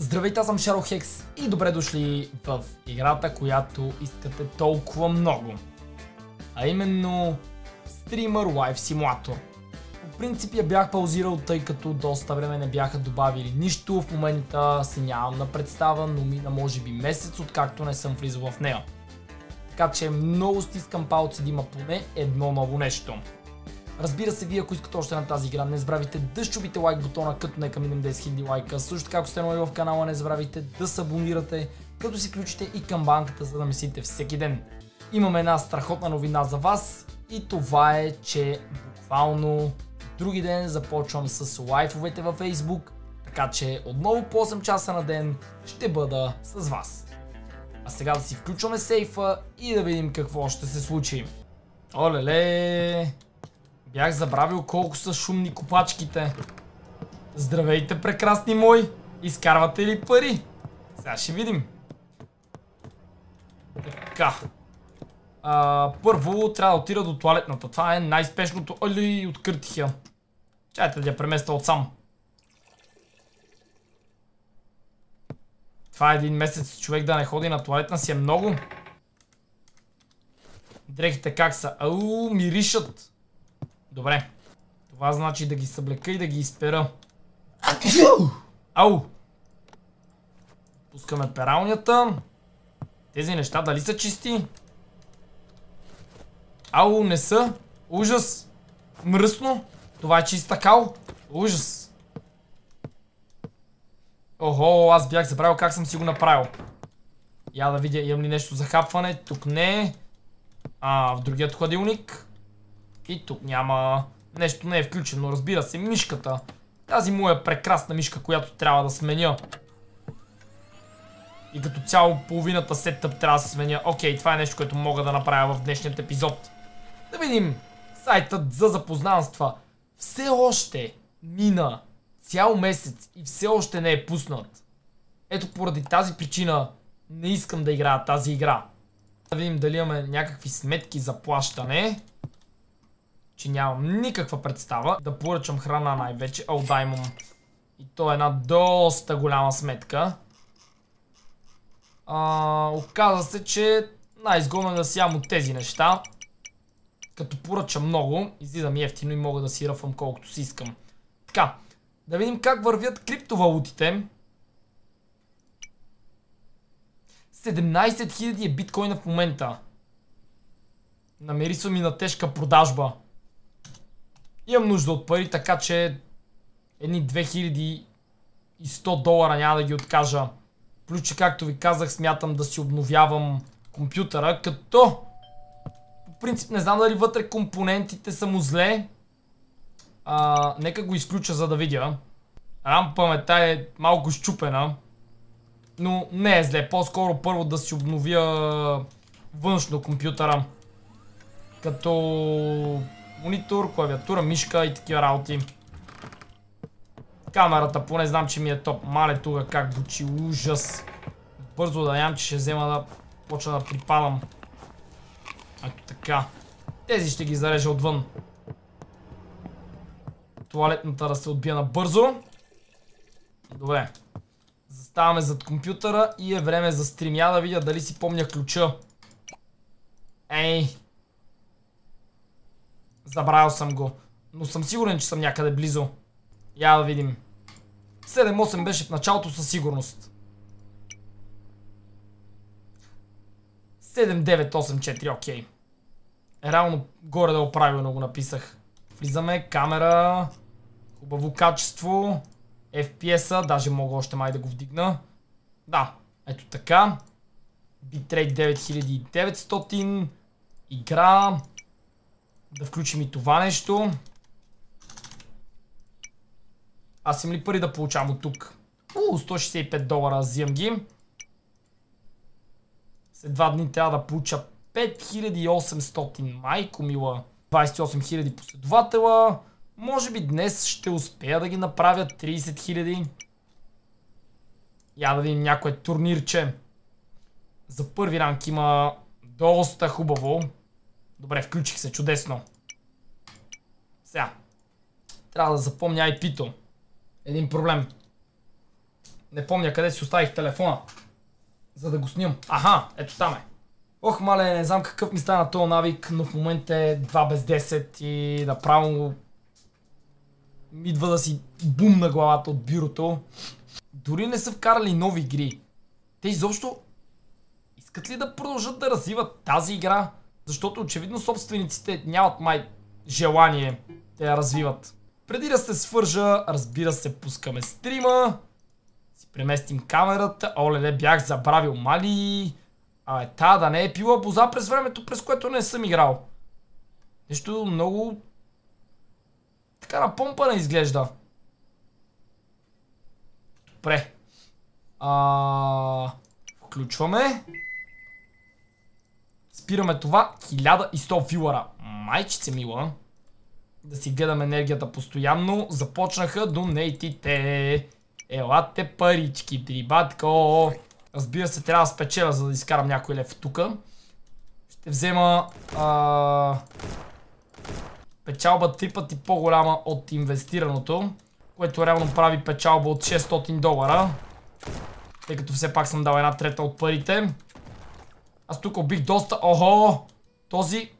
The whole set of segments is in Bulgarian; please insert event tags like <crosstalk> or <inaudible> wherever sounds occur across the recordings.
Здравейте, аз съм Шаро Хекс и добре дошли в играта, която искате толкова много. А именно Streamer Live Simulator. По принцип я бях паузирал, тъй като доста време не бяха добавили нищо. В момента си нямам на представа, но мина може би месец, откакто не съм влизал в нея. Така че много стискам палци да има поне едно ново нещо. Разбира се, вие ако искате още на тази игра, не забравяйте да щупите лайк бутона, като нека минем 10 000 лайка. Също така, ако сте нови в канала, не забравяйте да се абонирате, като си включите и камбанката, за да мислите всеки ден. Имаме една страхотна новина за вас и това е, че буквално други ден започвам с лайфовете във Facebook, така че отново по 8 часа на ден ще бъда с вас. А сега да си включваме сейфа и да видим какво ще се случи. Оле-ле! Бях забравил колко са шумни копачките. Здравейте, прекрасни мои! Изкарвате ли пари? Сега ще видим. Така. А, първо трябва да отида до туалетната. Това е най-спешното. Али, откъртих я. Чайте да я преместа отсам. Това е един месец човек да не ходи на туалетна си е много. Дрехите как са? Ау, миришат. Добре. Това значи да ги съблека и да ги изпера. Ау! Пускаме пералнята. Тези неща дали са чисти? Ау, не са. Ужас. Мръсно. Това е чиста кал. Ужас. Охо, аз бях забравил как съм си го направил. Я да видя, имам ли нещо за хапване. Тук не. А, в другият ходилник. И тук няма... Нещо не е включено, разбира се, мишката. Тази моя прекрасна мишка, която трябва да сменя. И като цяло половината сетъп трябва да се сменя. Окей, това е нещо, което мога да направя в днешният епизод. Да видим сайтът за запознанства. Все още мина цял месец и все още не е пуснат. Ето поради тази причина не искам да играя тази игра. Да видим дали имаме някакви сметки за плащане че нямам никаква представа. Да поръчам храна най-вече. О, дай му. И то е една доста голяма сметка. А, оказа се, че най-изгодно е да си ям от тези неща. Като поръча много, излизам ефтино и мога да си ръфам колкото си искам. Така, да видим как вървят криптовалутите. 17 000 е биткоина в момента. Намери ми на тежка продажба имам нужда от пари, така че едни 2100 долара няма да ги откажа. Плюс, че както ви казах, смятам да си обновявам компютъра, като по принцип не знам дали вътре компонентите са му зле. А, нека го изключа, за да видя. Рам паметта е малко щупена. Но не е зле. По-скоро първо да си обновя външно компютъра. Като монитор, клавиатура, мишка и такива работи. Камерата поне знам, че ми е топ. Мале туга как звучи ужас. Бързо да ям, че ще взема да почна да припадам. Ето така. Тези ще ги зарежа отвън. Туалетната да се отбия набързо. Добре. Заставаме зад компютъра и е време за стримя да видя дали си помня ключа. Ей, Забравил съм го. Но съм сигурен, че съм някъде близо. Я да видим. 7-8 беше в началото със сигурност. 7984, окей. Реално горе да правилно го написах. Влизаме, камера, хубаво качество, FPS-а, даже мога още май да го вдигна. Да, ето така. Битрейт 9900, игра, да включим и това нещо. Аз съм ли пари да получавам от тук? У, 165 долара, взимам ги. След два дни трябва да получа 5800, майко мила. 28 000 последователа. Може би днес ще успея да ги направя 30 000. Я да видим някое турнирче. За първи ранг има доста хубаво. Добре, включих се, чудесно. Сега. Трябва да запомня IP-то. Един проблем. Не помня къде си оставих телефона. За да го снимам. Аха, ето там е. Ох, мале, не знам какъв ми стана този навик, но в момента е 2 без 10 и направо идва да си бум на главата от бюрото. Дори не са вкарали нови игри. Те изобщо искат ли да продължат да развиват тази игра? Защото очевидно собствениците нямат май желание да я развиват. Преди да се свържа, разбира се, пускаме стрима. Си преместим камерата. Оле, не бях забравил мали. А е, та да не е пила боза през времето, през което не съм играл. Нещо много... Така на помпа не изглежда. Добре. А... Включваме спираме това 1100 вилара. Майчице мила. Да си гледам енергията постоянно. Започнаха донейтите. Елате парички, трибатко. Разбира се, трябва да спечеля, за да изкарам някой лев тука. Ще взема... Печалба 3 пъти по-голяма от инвестираното. Което реално прави печалба от 600 долара. Тъй като все пак съм дал една трета от парите. Аз тук убих доста... Охо! Този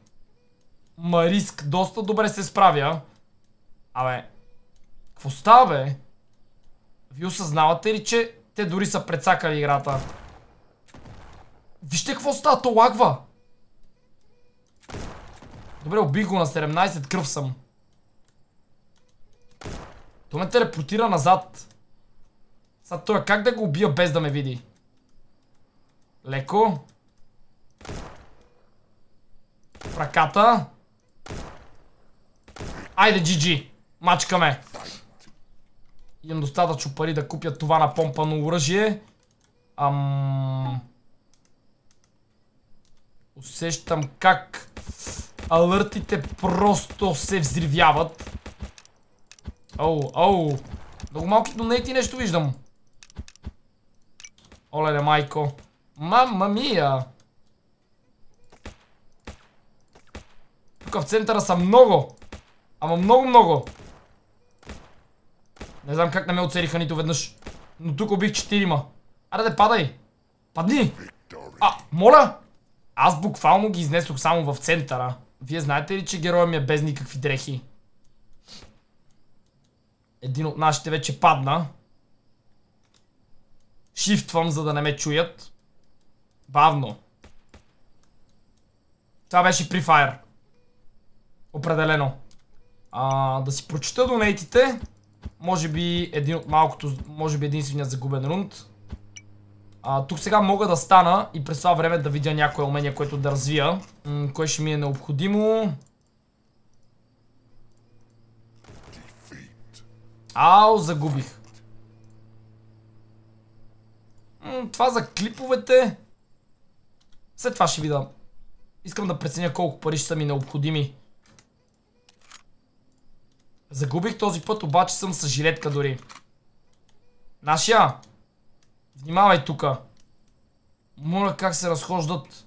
Мариск доста добре се справя. Абе, какво става, бе? Вие осъзнавате ли, че те дори са прецакали играта? Вижте какво става, то лагва! Добре, убих го на 17, кръв съм. То ме телепортира назад. Сега той как да го убия без да ме види? Леко ръката. Айде, GG. Мачкаме. Имам достатъчно пари да купя това на помпано оръжие. Ам... Усещам как алъртите просто се взривяват. Оу, оу. Много малки донейти нещо виждам. Оле, майко. Мама мия. Тук в центъра са много. Ама много-много. Не знам как не ме оцелиха нито веднъж. Но тук убих четирима. Аре, падай. Падни. А, моля. Аз буквално ги изнесох само в центъра. Вие знаете ли, че героя ми е без никакви дрехи? Един от нашите вече падна. Шифтвам, за да не ме чуят. Бавно. Това беше при фаер. Определено. А, да си прочита донейтите. Може би един от малкото, може би единственият загубен рунд. А, тук сега мога да стана и през това време да видя някое умение, което да развия. М кое ще ми е необходимо? Ау, загубих. М това за клиповете... След това ще видя. Искам да преценя колко пари ще са ми необходими. Загубих този път, обаче съм с жилетка дори. Нашия! Внимавай тука. Моля как се разхождат.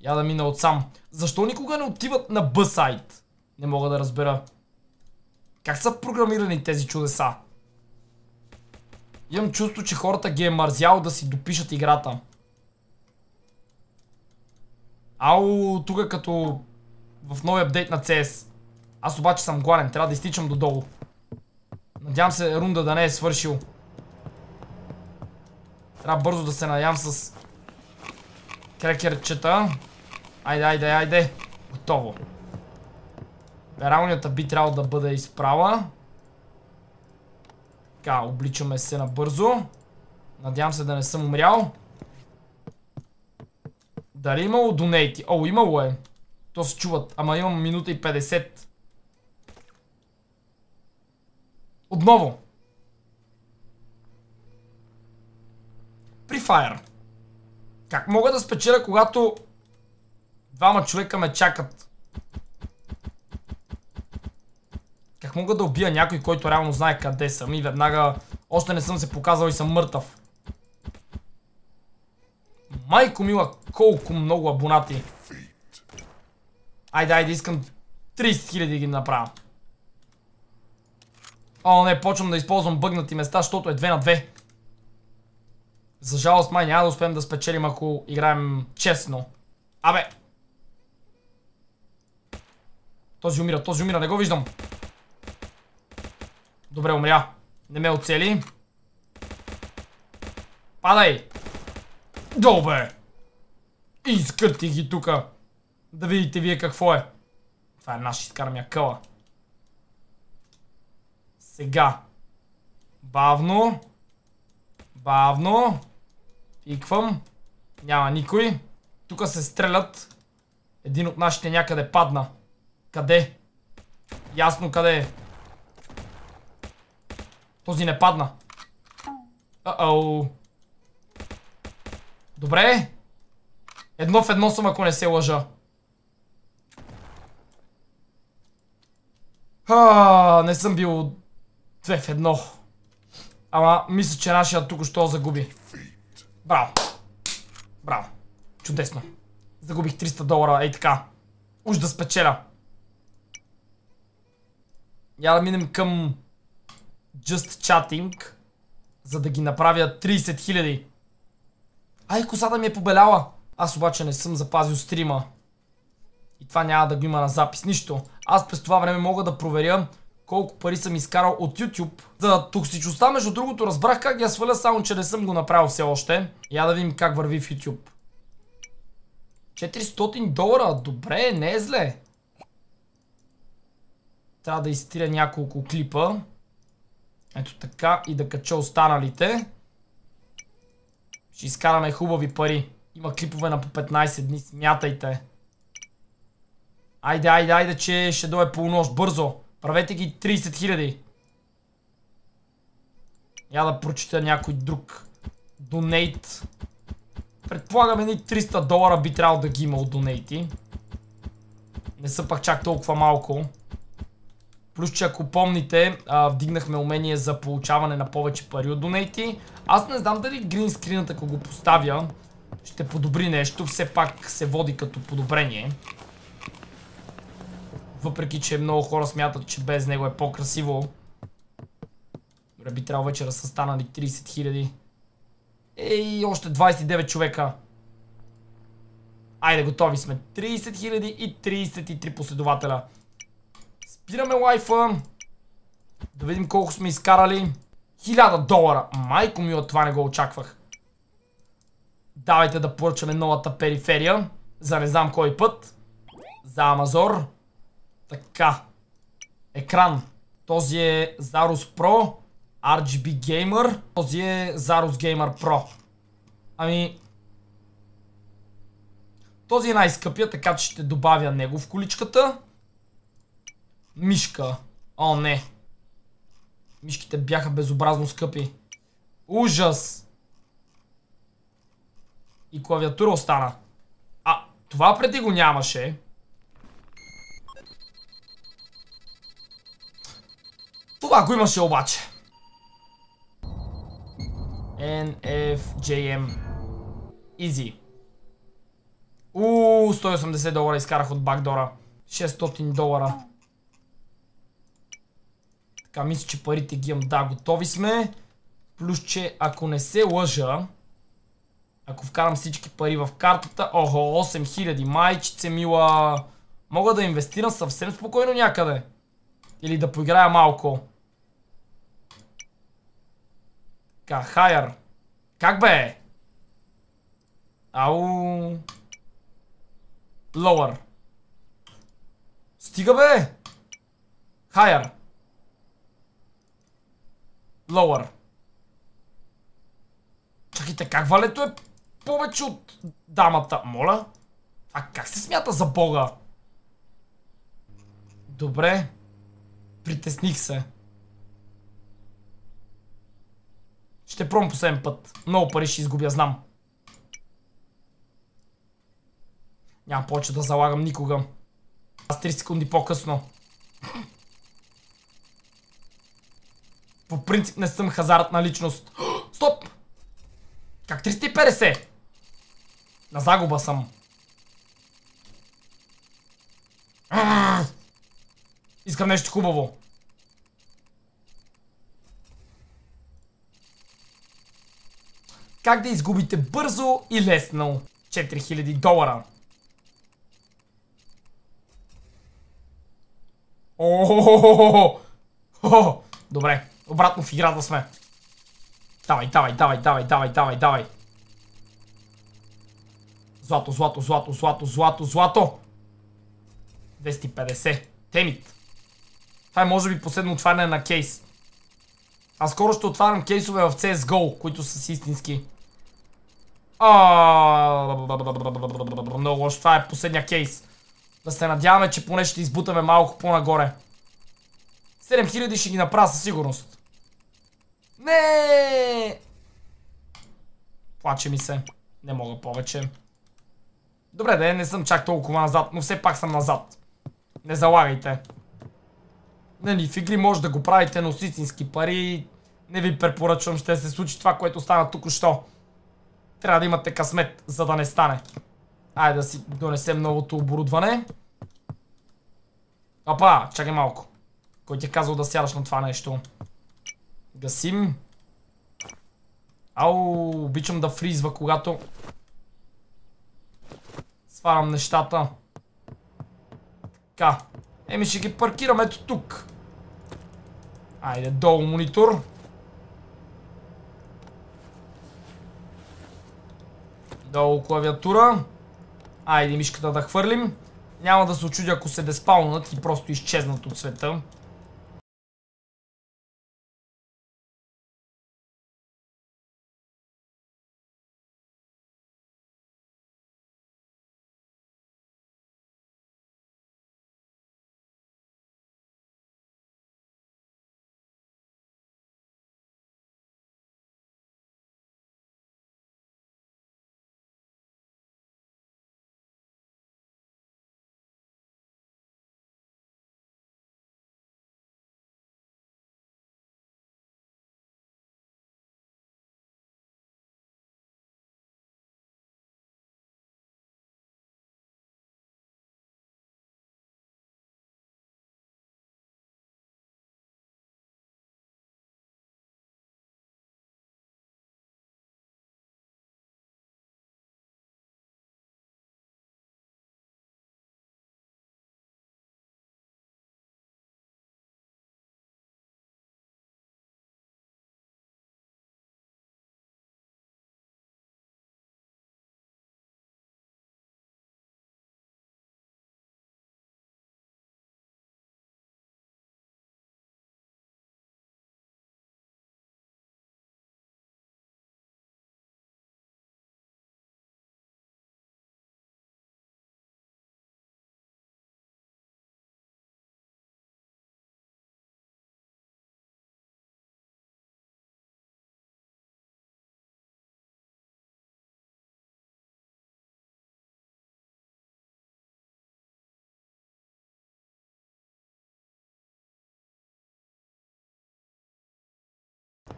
Я да мина отсам. Защо никога не отиват на Б-сайт? Не мога да разбера. Как са програмирани тези чудеса? Имам чувство, че хората ги е мързяло да си допишат играта. Ау, тук като в нови апдейт на CS. Аз обаче съм гладен, трябва да изтичам додолу. Надявам се рунда да не е свършил. Трябва бързо да се надявам с крекерчета. Айде, айде, айде. Готово. Реалнията би трябвало да бъде изправа. Така, обличаме се набързо. Надявам се да не съм умрял. Дали имало донейти? О, имало е. То се чуват. Ама имам минута и 50. Отново. При Fire. Как мога да спечеля, когато двама човека ме чакат? Как мога да убия някой, който реално знае къде съм и веднага още не съм се показал и съм мъртъв? Майко мила, колко много абонати. Айде, айде, искам 30 000 да ги направя. О, не, почвам да използвам бъгнати места, защото е 2 на 2. За жалост май няма да успеем да спечелим, ако играем честно. Абе! Този умира, този умира, не го виждам. Добре, умря. Не ме оцели. Падай! Добре! Изкъртих ги тука. Да видите вие какво е. Това е наш, изкарам я къла. Сега. Бавно. Бавно. Пиквам. Няма никой. Тук се стрелят. Един от нашите някъде падна. Къде? Ясно къде е. Този не падна. Ау. Добре. Едно в едно съм, ако не се лъжа. А, не съм бил Две в едно. Ама, мисля, че нашия тук още загуби. Браво. Браво. Чудесно. Загубих 300 долара, ей така. Уж да спечеля. Я да минем към Just Chatting, за да ги направя 30 000. Ай, косата ми е побеляла. Аз обаче не съм запазил стрима. И това няма да го има на запис. Нищо. Аз през това време мога да проверя колко пари съм изкарал от YouTube. За токсичността, между другото, разбрах как я сваля, само че не съм го направил все още. Я да видим как върви в YouTube. 400 долара, добре, не е зле. Трябва да изтиря няколко клипа. Ето така и да кача останалите. Ще изкараме хубави пари. Има клипове на по 15 дни, смятайте. Айде, айде, айде, че ще дойде полунощ, бързо. Правете ги 30 хиляди. Я да прочита някой друг. Донейт. Предполагаме ни 300 долара би трябвало да ги има от донейти. Не са пак чак толкова малко. Плюс, че ако помните, а, вдигнахме умение за получаване на повече пари от донейти. Аз не знам дали гринскринът, ако го поставя, ще подобри нещо. Все пак се води като подобрение. Въпреки, че много хора смятат, че без него е по-красиво. Добре, би трябва вече да са станали 30 хиляди. Ей, още 29 човека. Айде, готови сме. 30 хиляди и 33 последователя. Спираме лайфа. Да видим колко сме изкарали. 1000 долара. Майко ми от това не го очаквах. Давайте да поръчаме новата периферия. За не знам кой път. За Амазор. Така. Екран. Този е Zarus Pro, RGB Gamer, този е Zarus Gamer Pro. Ами... Този е най-скъпия, така че ще добавя него в количката. Мишка. О, не. Мишките бяха безобразно скъпи. Ужас! И клавиатура остана. А, това преди го нямаше. Ако имаше обаче. NFJM Easy. Ууу, 180 долара изкарах от бакдора. 600 долара. Така, мисля, че парите ги имам. Да, готови сме. Плюс, че ако не се лъжа, ако вкарам всички пари в картата, охо, 8000, майчице мила. Мога да инвестирам съвсем спокойно някъде. Или да поиграя малко. Кахаяр. Как бе? Ау. Лоуър. Стига бе! Хайер. Лоуър. Чакайте, как валето е повече от дамата? Моля? А как се смята за бога? Добре. Притесних се. Ще пром последен път. Много пари ще изгубя, знам. Няма повече да залагам никога. Аз 3 секунди по-късно. По принцип не съм хазартна личност. <gasps> Стоп! Как 350? На загуба съм. Искам нещо хубаво. как да изгубите бързо и лесно 4000 долара. О, добре, обратно в играта сме. Давай, давай, давай, давай, давай, давай, давай. Злато, злато, злато, злато, злато, злато. 250. Темит. Това е може би последно отваряне на кейс. А скоро ще отварям кейсове в CSGO, които са си истински много лошо. Това е последния кейс. Да се надяваме, че поне ще избутаме малко по-нагоре. 7000 ще ги направя със сигурност. Не! Плаче ми се. Не мога повече. Добре, да е, не съм чак толкова назад, но все пак съм назад. Не залагайте. Не ни фигли, може да го правите, но с истински пари не ви препоръчвам, ще се случи това, което стана тук-що. Трябва да имате късмет, за да не стане. Айде да си донесем новото оборудване. Апа, чакай малко. Кой ти е казал да сядаш на това нещо? Гасим. Ау, обичам да фризва, когато... Сварам нещата. Така. Еми ще ги паркирам ето тук. Айде, долу монитор. Долу клавиатура. Айде мишката да хвърлим. Няма да се очудя, ако се безпалнат и просто изчезнат от света.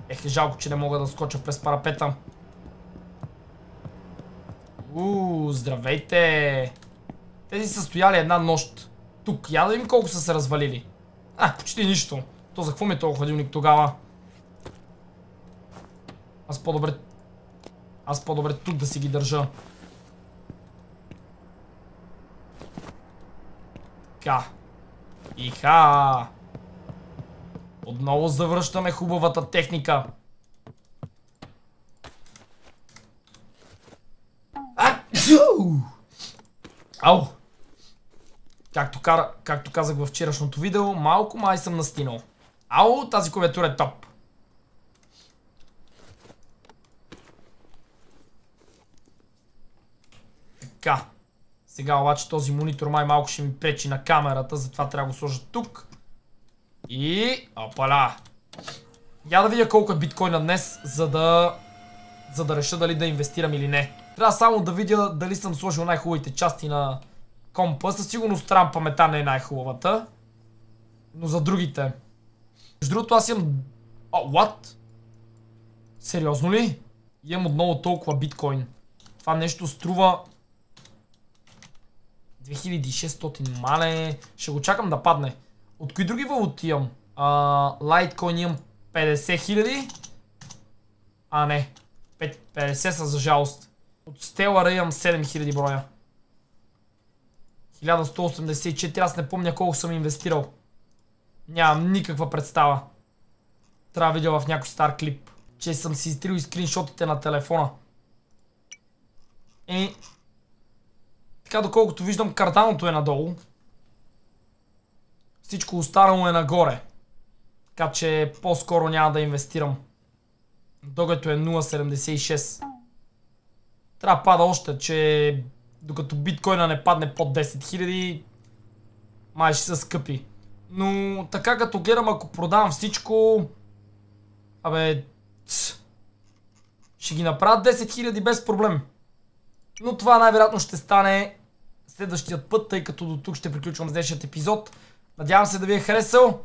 Ех, е жалко, че не мога да скоча през парапета. Уу, здравейте! Тези са стояли една нощ. Тук, я да им колко са се развалили. А, почти нищо. То за какво ми е толкова хладилник тогава? Аз по-добре... Аз по-добре тук да си ги държа. Така. Иха! Отново завръщаме хубавата техника. А! Ау! Както, кара, както казах във вчерашното видео, малко май съм настинал. Ау, тази клавиатура е топ. Така. Сега обаче този монитор май малко ще ми пречи на камерата, затова трябва да го сложа тук. И... Опаля! Я да видя колко е биткоина днес, за да... За да реша дали да инвестирам или не. Трябва само да видя дали съм сложил най-хубавите части на компа. Със сигурност трябва памета не е най-хубавата. Но за другите. Между другото аз имам... О, oh, what? Сериозно ли? Имам отново толкова биткоин. Това нещо струва... 2600 мале. Ще го чакам да падне. От кои други валути имам? Лайткоин имам 50 хиляди. А не. 50 са за жалост. От Стелара имам 7000 броя. 1184. Аз не помня колко съм инвестирал. Нямам никаква представа. Трябва да видя в някой стар клип. Че съм си изтрил и скриншотите на телефона. Еми... Така доколкото виждам, карданото е надолу. Всичко останало е нагоре. Така че по-скоро няма да инвестирам. Докато е 0.76. Трябва да пада още, че докато биткоина не падне под 10 000, май ще са скъпи. Но така като гледам, ако продавам всичко... Абе... Тс, ще ги направят 10 000 без проблем. Но това най-вероятно ще стане следващият път, тъй като до тук ще приключвам с днешният епизод. Надявам се да ви е харесал.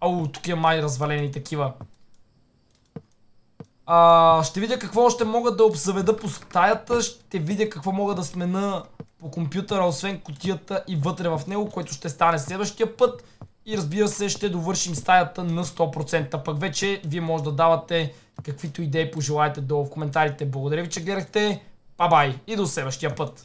Ау, тук е май развалени такива. А, ще видя какво още мога да обзаведа по стаята. Ще видя какво мога да смена по компютъра, освен котията и вътре в него, което ще стане следващия път. И разбира се, ще довършим стаята на 100%. Пък вече вие може да давате каквито идеи пожелаете долу в коментарите. Благодаря ви, че гледахте. Ба-бай и до следващия път.